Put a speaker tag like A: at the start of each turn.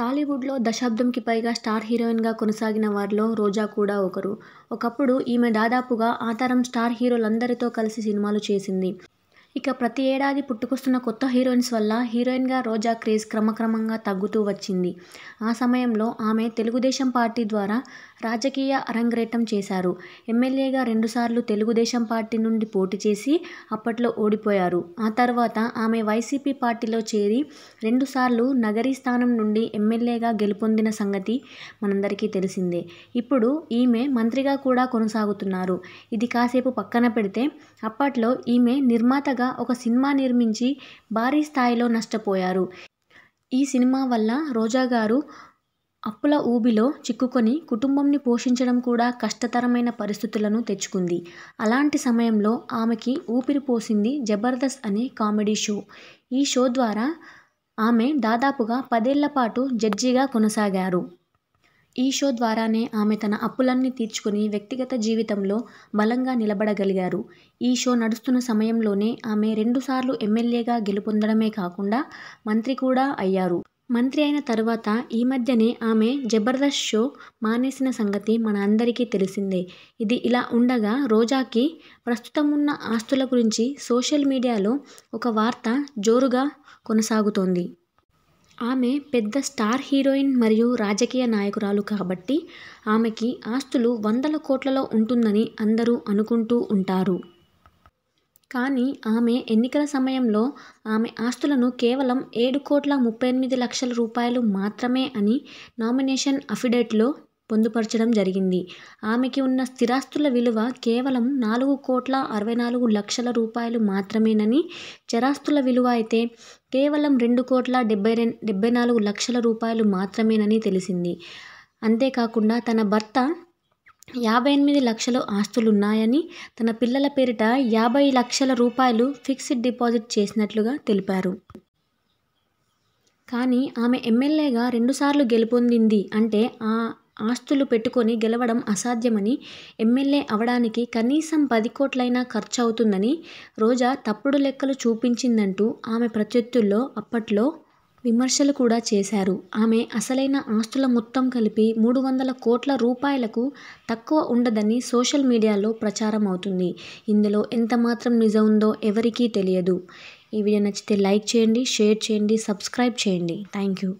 A: టాలీవుడ్లో దశాబ్దంకి పైగా స్టార్ హీరోయిన్గా కొనసాగిన వారిలో రోజా కూడా ఒకరు ఒకప్పుడు ఈమె దాదాపుగా ఆ తరం స్టార్ హీరోలందరితో కలిసి సినిమాలు చేసింది ఇక ప్రతి ఏడాది పుట్టుకొస్తున్న కొత్త హీరోయిన్స్ వల్ల హీరోయిన్గా రోజా క్రేజ్ క్రమక్రమంగా తగ్గుతూ వచ్చింది ఆ సమయంలో ఆమె తెలుగుదేశం పార్టీ ద్వారా రాజకీయ అరంగరేటం చేశారు ఎమ్మెల్యేగా రెండుసార్లు తెలుగుదేశం పార్టీ నుండి పోటీ చేసి అప్పట్లో ఓడిపోయారు ఆ తర్వాత ఆమె వైసీపీ పార్టీలో చేరి రెండుసార్లు నగరీ స్థానం నుండి ఎమ్మెల్యేగా గెలుపొందిన సంగతి మనందరికీ తెలిసిందే ఇప్పుడు ఈమె మంత్రిగా కూడా కొనసాగుతున్నారు ఇది కాసేపు పక్కన పెడితే అప్పట్లో ఈమె నిర్మాతగా సొంతంగా ఒక సినిమా నిర్మించి భారీ స్థాయిలో నష్టపోయారు ఈ సినిమా వల్ల రోజా గారు అప్పుల ఊబిలో చిక్కుకొని కుటుంబంని పోషించడం కూడా కష్టతరమైన పరిస్థితులను తెచ్చుకుంది అలాంటి సమయంలో ఆమెకి ఊపిరి పోసింది జబర్దస్త్ అనే కామెడీ షో ఈ షో ద్వారా ఆమె దాదాపుగా పదేళ్ల పాటు జడ్జిగా కొనసాగారు ఈ షో ద్వారానే ఆమె తన అప్పులన్నీ తీర్చుకుని వ్యక్తిగత జీవితంలో బలంగా నిలబడగలిగారు ఈ షో నడుస్తున్న సమయంలోనే ఆమె రెండుసార్లు ఎమ్మెల్యేగా గెలుపొందడమే కాకుండా మంత్రి కూడా అయ్యారు మంత్రి అయిన తరువాత ఈ మధ్యనే ఆమె జబర్దస్త్ షో మానేసిన సంగతి మన అందరికీ తెలిసిందే ఇది ఇలా ఉండగా రోజాకి ప్రస్తుతం ఉన్న ఆస్తుల గురించి సోషల్ మీడియాలో ఒక వార్త జోరుగా కొనసాగుతోంది ఆమె పెద్ద స్టార్ హీరోయిన్ మరియు రాజకీయ నాయకురాలు కాబట్టి ఆమెకి ఆస్తులు వందల కోట్లలో ఉంటుందని అందరూ అనుకుంటూ ఉంటారు కానీ ఆమె ఎన్నికల సమయంలో ఆమె ఆస్తులను కేవలం ఏడు కోట్ల ముప్పై ఎనిమిది లక్షల రూపాయలు మాత్రమే అని నామినేషన్ అఫిడేట్లో పొందుపరచడం జరిగింది ఆమెకి ఉన్న స్థిరాస్తుల విలువ కేవలం నాలుగు కోట్ల అరవై నాలుగు లక్షల రూపాయలు మాత్రమేనని చరాస్తుల విలువ అయితే కేవలం రెండు కోట్ల డెబ్బై రెండు డెబ్బై నాలుగు లక్షల రూపాయలు మాత్రమేనని తెలిసింది అంతేకాకుండా తన భర్త యాభై ఎనిమిది లక్షలు ఆస్తులున్నాయని తన పిల్లల పేరిట యాభై లక్షల రూపాయలు ఫిక్స్డ్ డిపాజిట్ చేసినట్లుగా తెలిపారు కానీ ఆమె ఎమ్మెల్యేగా రెండుసార్లు గెలుపొందింది అంటే ఆ ఆస్తులు పెట్టుకొని గెలవడం అసాధ్యమని, ఎమ్మెల్యే అవడానికి కనీసం పది కోట్లైనా అవుతుందని రోజా తప్పుడు లెక్కలు చూపించిందంటూ ఆమె ప్రత్యర్థుల్లో అప్పట్లో విమర్శలు కూడా చేశారు. ఆమె అసలైన ఆస్తుల మొత్తం కలిపి మూడు వందల కోట్ల రూపాయలకు తక్కువ ఉండదని సోషల్ మీడియాలో ప్రచారం అవుతుంది ఇందులో ఎంతమాత్రం ఉందో ఎవరికీ తెలియదు. ఈ వీడియో నచ్చితే లైక్ చేయండి, షేర్ చేయండి, సబ్స్క్రైబ్ చేయండి. యూ